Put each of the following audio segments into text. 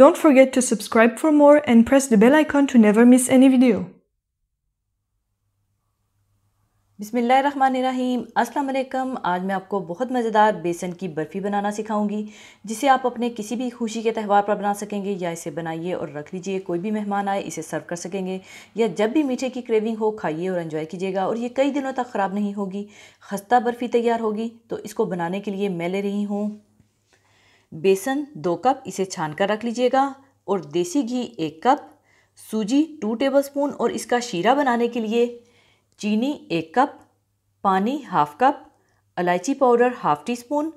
Don't forget to subscribe for more and press the bell icon to never miss any video. بسم اللہ الرحمن الرحیم السلام علیکم آج میں آپ کو بہت مزیدار بیسن کی برفی بنانا سکھاؤں گی جسے آپ اپنے کسی بھی خوشی کے تہوار پر بنا سکیں گے یا اسے بنائیے اور رکھ لیجئے کوئی بھی مہمان آئے اسے سرو کر سکیں گے یا جب بھی میٹھے کی کریونگ ہو کھائیے اور انجوائے کیجیے گا اور یہ کئی دنوں تک خراب نہیں ہوگی خستہ برفی تیار ہوگی تو اس کو بنانے کے لیے میں لے رہی ہوں بیسن دو کپ اسے چھان کر رکھ لیجیے گا اور دیسی گھی ایک کپ سوجی ٹو ٹیبل سپون اور اس کا شیرہ بنانے کے لیے چینی ایک کپ پانی ہاف کپ الائچی پاؤڈر ہاف ٹی سپون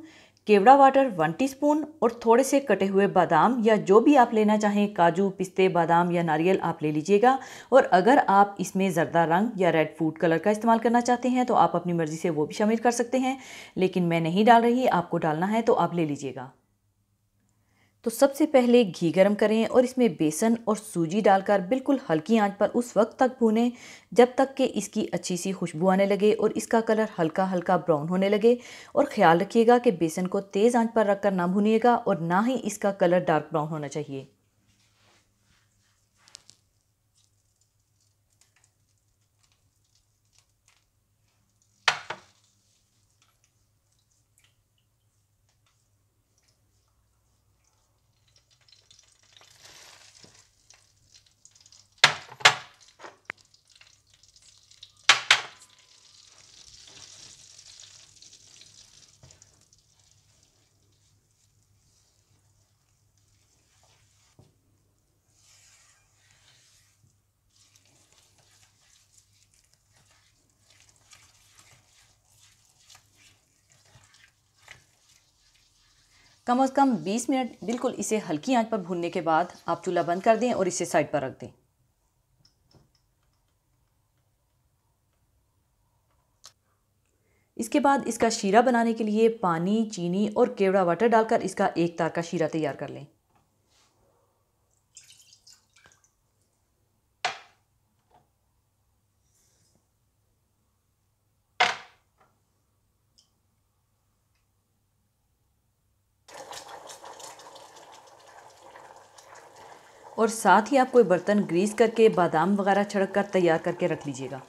کیوڑا واٹر ون ٹی سپون اور تھوڑے سے کٹے ہوئے بادام یا جو بھی آپ لینا چاہیں کاجو پستے بادام یا ناریل آپ لے لیجئے گا اور اگر آپ اس میں زردہ رنگ یا ریڈ فوڈ کلر کا استعمال کرنا چاہتے ہیں تو آپ اپنی مرضی سے وہ بھی شامل کر سکتے ہیں لیکن میں نہیں ڈال رہی آپ کو ڈالنا ہے تو آپ لے لیجئے گا تو سب سے پہلے گھی گرم کریں اور اس میں بیسن اور سوجی ڈال کر بالکل ہلکی آنچ پر اس وقت تک بھونیں جب تک کہ اس کی اچھی سی خوشبو آنے لگے اور اس کا کلر ہلکا ہلکا براؤن ہونے لگے اور خیال رکھیے گا کہ بیسن کو تیز آنچ پر رکھ کر نہ بھونیے گا اور نہ ہی اس کا کلر ڈارک براؤن ہونا چاہیے کم از کم بیس منٹ بالکل اسے ہلکی آنچ پر بھوننے کے بعد آپ چولہا بند کر دیں اور اسے سائڈ پر رکھ دیں اس کے بعد اس کا شیرہ بنانے کے لیے پانی چینی اور کیوڑا واٹر ڈال کر اس کا ایک تار کا شیرہ تیار کر لیں اور ساتھ ہی آپ کوئی برتن گریس کر کے بادام وغیرہ چھڑک کر تیار کر کے رکھ لیجیے گا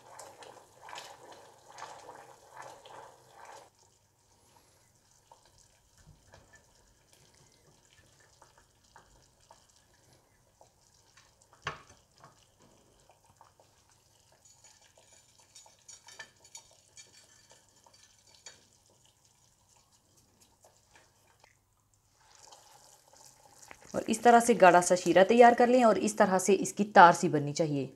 اور اس طرح سے گاڑا سا شیرہ تیار کر لیں اور اس طرح سے اس کی تار سی بننی چاہیے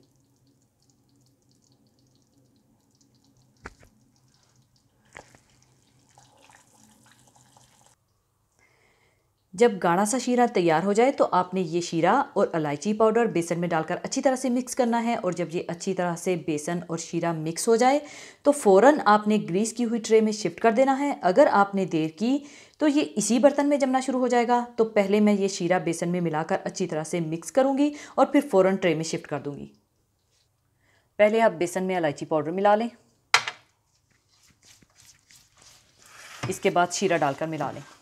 جب گاڑھا سا شیرہ تیار ہو جائے تو آپ نے یہ شیرہ اور الائچی پاؤڈر بیسن میں ڈال کر اچھی طرح سے مکس کرنا ہے اور جب یہ اچھی طرح سے بیسن اور شیرہ مکس ہو جائے تو فوراً آپ نے گریس کی ہوئی ٹرے میں شفٹ کر دینا ہے اگر آپ نے دیر کی تو یہ اسی برتن میں جمنا شروع ہو جائے گا تو پہلے میں یہ شیرہ بیسن میں ملا کر اچھی طرح سے مکس کروں گی اور پھر فوراً ٹرے میں شفٹ کر دوں گی پہلے آپ بیسن میں الائچی پاؤڈر ملا لیں اس کے بعد شیرہ ڈال کر ملا لیں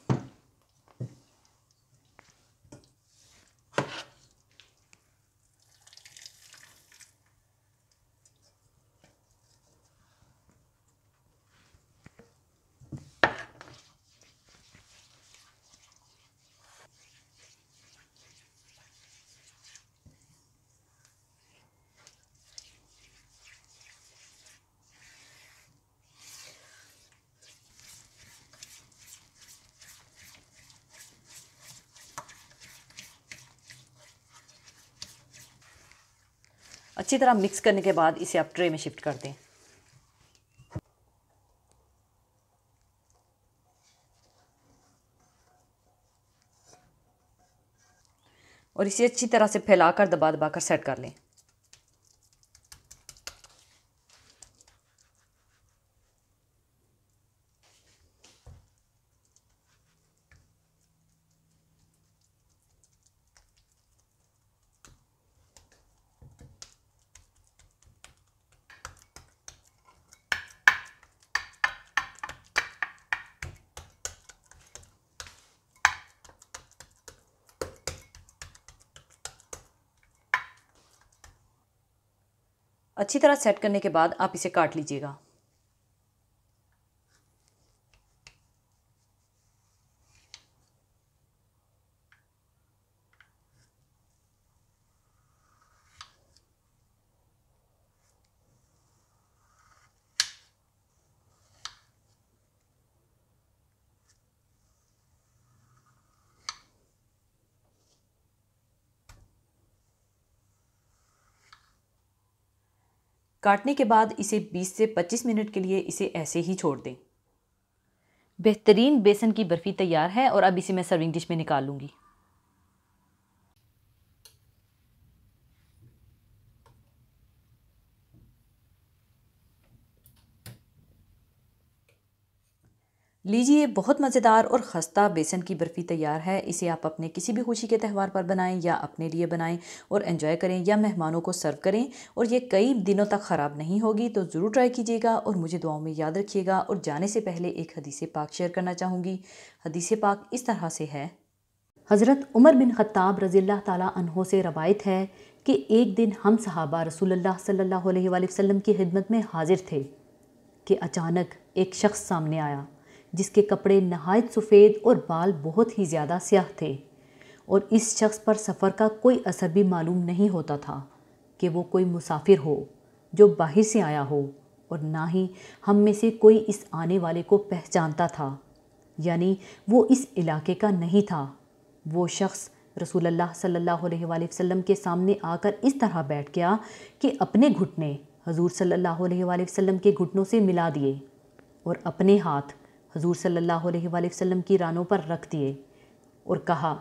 اچھی طرح مکس کرنے کے بعد اسے آپ ٹرے میں شفٹ کر دیں اور اسے اچھی طرح سے پھیلا کر دبا دبا کر سیٹ کر لیں اچھی طرح سیٹ کرنے کے بعد آپ اسے کاٹ لیجیے گا کاٹنے کے بعد اسے بیس سے پچیس منٹ کے لیے اسے ایسے ہی چھوڑ دیں بہترین بیسن کی برفی تیار ہے اور اب اسے میں سرونگ ڈش میں نکال لوں گی لیجیے بہت مزیدار اور خستہ بیسن کی برفی تیار ہے اسے آپ اپنے کسی بھی خوشی کے تہوار پر بنائیں یا اپنے لیے بنائیں اور انجوائے کریں یا مہمانوں کو سرو کریں اور یہ کئی دنوں تک خراب نہیں ہوگی تو ضرور ٹرائی کیجیے گا اور مجھے دعاؤں میں یاد رکھیے گا اور جانے سے پہلے ایک حدیث پاک شیئر کرنا چاہوں گی حدیث پاک اس طرح سے ہے حضرت عمر بن خطاب رضی اللہ تعالیٰ عنہ سے روایت ہے کہ ایک دن ہم صحابہ رسول اللہ صلی اللہ علیہ وآلہ وسلم کی خدمت میں حاضر تھے کہ اچانک ایک شخص سامنے آیا جس کے کپڑے نہایت سفید اور بال بہت ہی زیادہ سیاہ تھے اور اس شخص پر سفر کا کوئی اثر بھی معلوم نہیں ہوتا تھا کہ وہ کوئی مسافر ہو جو باہر سے آیا ہو اور نہ ہی ہم میں سے کوئی اس آنے والے کو پہچانتا تھا یعنی وہ اس علاقے کا نہیں تھا وہ شخص رسول اللہ صلی اللہ علیہ وآلہ وسلم کے سامنے آ کر اس طرح بیٹھ گیا کہ اپنے گھٹنے حضور صلی اللہ علیہ وآلہ وسلم کے گھٹنوں سے ملا دیے اور اپنے ہاتھ حضور صلی اللہ علیہ وآلہ وسلم کی رانوں پر رکھ دیے اور کہا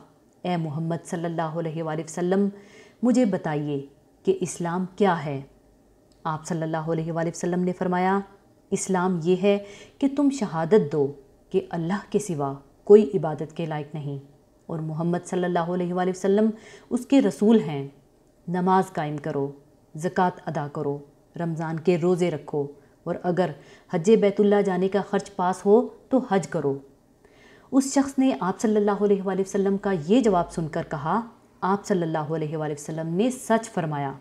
اے محمد صلی اللہ علیہ وآلہ وسلم مجھے بتائیے کہ اسلام کیا ہے آپ صلی اللہ علیہ وآلہ وسلم نے فرمایا اسلام یہ ہے کہ تم شہادت دو کہ اللہ کے سوا کوئی عبادت کے لائق نہیں اور محمد صلی اللہ علیہ وآلہ وسلم اس کے رسول ہیں نماز قائم کرو زکوٰۃ ادا کرو رمضان کے روزے رکھو اور اگر حج بیت اللہ جانے کا خرچ پاس ہو تو حج کرو اس شخص نے آپ صلی اللہ علیہ وآلہ وسلم کا یہ جواب سن کر کہا آپ صلی اللہ علیہ وآلہ وسلم نے سچ فرمایا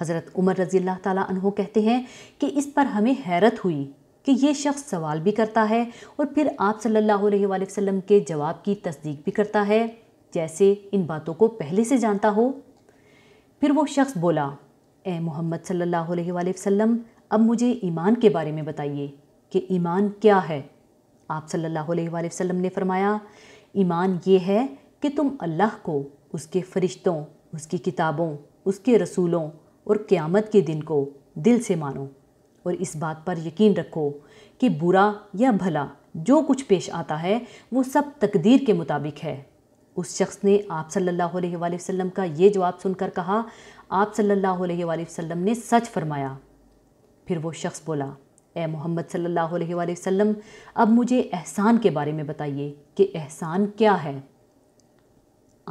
حضرت عمر رضی اللہ تعالیٰ عنہ کہتے ہیں کہ اس پر ہمیں حیرت ہوئی کہ یہ شخص سوال بھی کرتا ہے اور پھر آپ صلی اللہ علیہ وآلہ وسلم کے جواب کی تصدیق بھی کرتا ہے جیسے ان باتوں کو پہلے سے جانتا ہو پھر وہ شخص بولا اے محمد صلی اللہ علیہ وآلہ وسلم اب مجھے ایمان کے بارے میں بتائیے کہ ایمان کیا ہے آپ صلی اللہ علیہ وآلہ وسلم نے فرمایا ایمان یہ ہے کہ تم اللہ کو اس کے فرشتوں اس کی کتابوں اس کے رسولوں اور قیامت کے دن کو دل سے مانو اور اس بات پر یقین رکھو کہ برا یا بھلا جو کچھ پیش آتا ہے وہ سب تقدیر کے مطابق ہے اس شخص نے آپ صلی اللہ علیہ وآلہ وسلم کا یہ جواب سن کر کہا آپ صلی اللہ علیہ وآلہ وسلم نے سچ فرمایا پھر وہ شخص بولا اے محمد صلی اللہ علیہ وآلہ وسلم اب مجھے احسان کے بارے میں بتائیے کہ احسان کیا ہے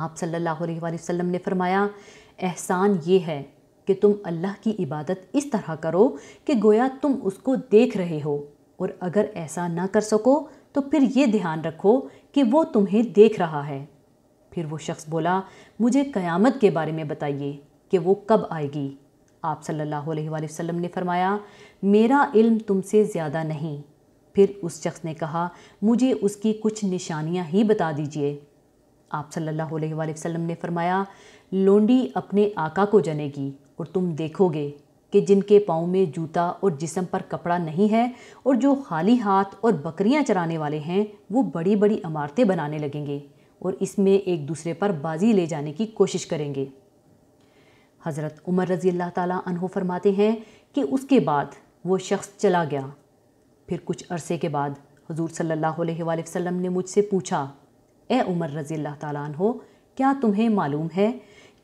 آپ صلی اللہ علیہ وآلہ وسلم نے فرمایا احسان یہ ہے کہ تم اللہ کی عبادت اس طرح کرو کہ گویا تم اس کو دیکھ رہے ہو اور اگر ایسا نہ کر سکو تو پھر یہ دھیان رکھو کہ وہ تمہیں دیکھ رہا ہے پھر وہ شخص بولا مجھے قیامت کے بارے میں بتائیے کہ وہ کب آئے گی آپ صلی اللہ علیہ وآلہ وسلم نے فرمایا میرا علم تم سے زیادہ نہیں پھر اس شخص نے کہا مجھے اس کی کچھ نشانیاں ہی بتا دیجئے آپ صلی اللہ علیہ وآلہ وسلم نے فرمایا لونڈی اپنے آقا کو جنے گی اور تم دیکھو گے کہ جن کے پاؤں میں جوتا اور جسم پر کپڑا نہیں ہے اور جو خالی ہاتھ اور بکریاں چرانے والے ہیں وہ بڑی بڑی عمارتیں بنانے لگیں گے اور اس میں ایک دوسرے پر بازی لے جانے کی کوشش کریں گے حضرت عمر رضی اللہ تعالیٰ عنہ فرماتے ہیں کہ اس کے بعد وہ شخص چلا گیا پھر کچھ عرصے کے بعد حضور صلی اللہ علیہ وآلہ وسلم نے مجھ سے پوچھا اے عمر رضی اللہ تعالیٰ عنہ کیا تمہیں معلوم ہے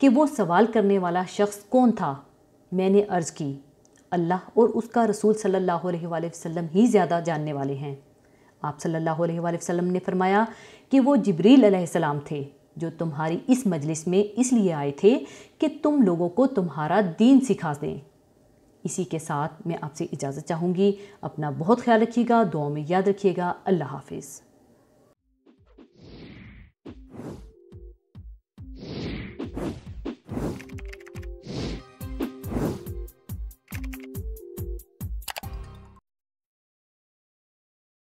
کہ وہ سوال کرنے والا شخص کون تھا میں نے عرض کی اللہ اور اس کا رسول صلی اللہ علیہ وآلہ وسلم ہی زیادہ جاننے والے ہیں آپ صلی اللہ علیہ وآلہ وسلم نے فرمایا کہ وہ جبریل علیہ السلام تھے جو تمہاری اس مجلس میں اس لیے آئے تھے کہ تم لوگوں کو تمہارا دین سکھا دیں اسی کے ساتھ میں آپ سے اجازت چاہوں گی اپنا بہت خیال رکھیے گا دعاؤں میں یاد رکھیے گا اللہ حافظ